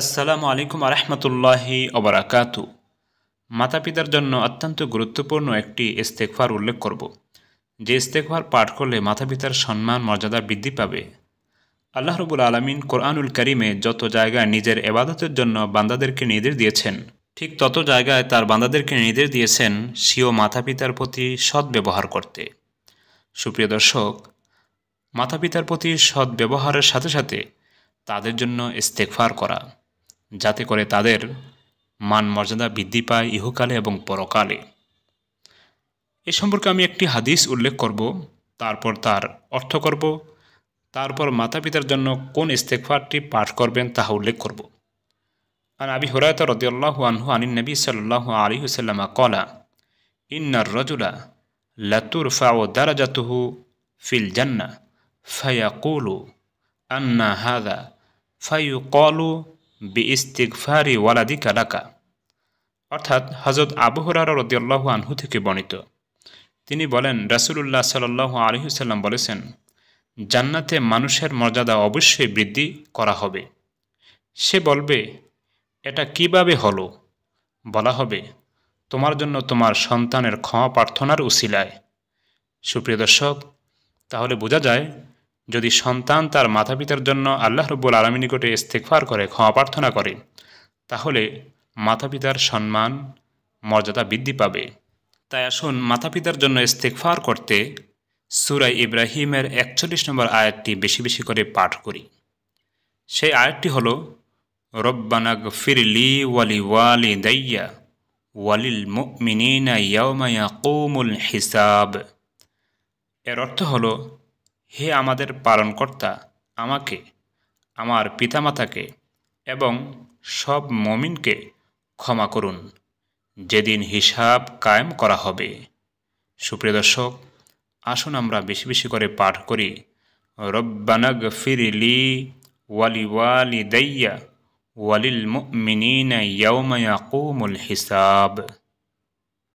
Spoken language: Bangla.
আসসালামু আলাইকুম আরহামতুল্লাহি অবরাকাত মাতা পিতার জন্য অত্যন্ত গুরুত্বপূর্ণ একটি ইস্তেকফার উল্লেখ করব যে ইস্তেকফার পাঠ করলে মাতা পিতার সম্মান মর্যাদা বৃদ্ধি পাবে আল্লাহ রবুল আলমিন কোরআনুল করিমে যত জায়গায় নিজের এবাদতের জন্য বান্দাদেরকে নির্দেশ দিয়েছেন ঠিক তত জায়গায় তার বান্দাদেরকে নির্দেশ দিয়েছেন সিও মাতা পিতার প্রতি সৎ ব্যবহার করতে সুপ্রিয় দর্শক মাতা পিতার প্রতি সৎ ব্যবহারের সাথে সাথে তাদের জন্য ইস্তেকফার করা যাতে করে তাদের মান মর্যাদা বৃদ্ধি পায় ইহকালে এবং পরকালে এ সম্পর্কে আমি একটি হাদিস উল্লেখ করব তারপর তার অর্থ করব তারপর মাতা পিতার জন্য কোন ইস্তেকফারটি পাঠ করবেন তাহা উল্লেখ করব আর আবি হরায়ত রদিয়াল্লাহু আনহু আনী নবী সাল্লাল্লাহু আলী হুসাল্লামা কলা ইন্নার রজুলা লাতুরফা ও দারাজাতুহু ফিল জান্না ফায়াকুলু আন্না হাদা ফাইকলু বি ইস্তিকফারি ওয়ালাদি কালাকা অর্থাৎ হজরত আবহরার রদিয়াল্লাহ আনহু থেকে বর্ণিত তিনি বলেন রাসুলুল্লাহ সাল্লাহ আলহিসাল্লাম বলেছেন জান্নাতে মানুষের মর্যাদা অবশ্যই বৃদ্ধি করা হবে সে বলবে এটা কিভাবে হলো বলা হবে তোমার জন্য তোমার সন্তানের ক্ষমা প্রার্থনার উশিলায় সুপ্রিয় দর্শক তাহলে বোঝা যায় যদি সন্তান তার মাতা পিতার জন্য আল্লাহ রব্বুল আলমী নিকটে ইস্তেকফার করে ক্ষমা প্রার্থনা করে তাহলে মাতা পিতার সম্মান মর্যাদা বৃদ্ধি পাবে তাই আসুন মাতা পিতার জন্য ইস্তেকফার করতে সুরাই ইব্রাহিমের একচল্লিশ নম্বর আয়াতটি বেশি বেশি করে পাঠ করি সেই আয়াতটি হল রব্বানাগ ফিরলি ওয়ালি ওয়ালি দাইয়া ওয়ালিল মিনিনা ইয়াওমায়া কৌমুল হিসাব এর অর্থ হলো হে আমাদের পালনকর্তা আমাকে আমার পিতামাতাকে এবং সব মমিনকে ক্ষমা করুন যেদিন হিসাব কায়েম করা হবে সুপ্রিয় দর্শক আসুন আমরা বেশি বেশি করে পাঠ করি রব্বানগ ফিরিলি ওয়ালি ওয়ালি দইয়া ওয়ালিল মিনীন কুমুল হিসাব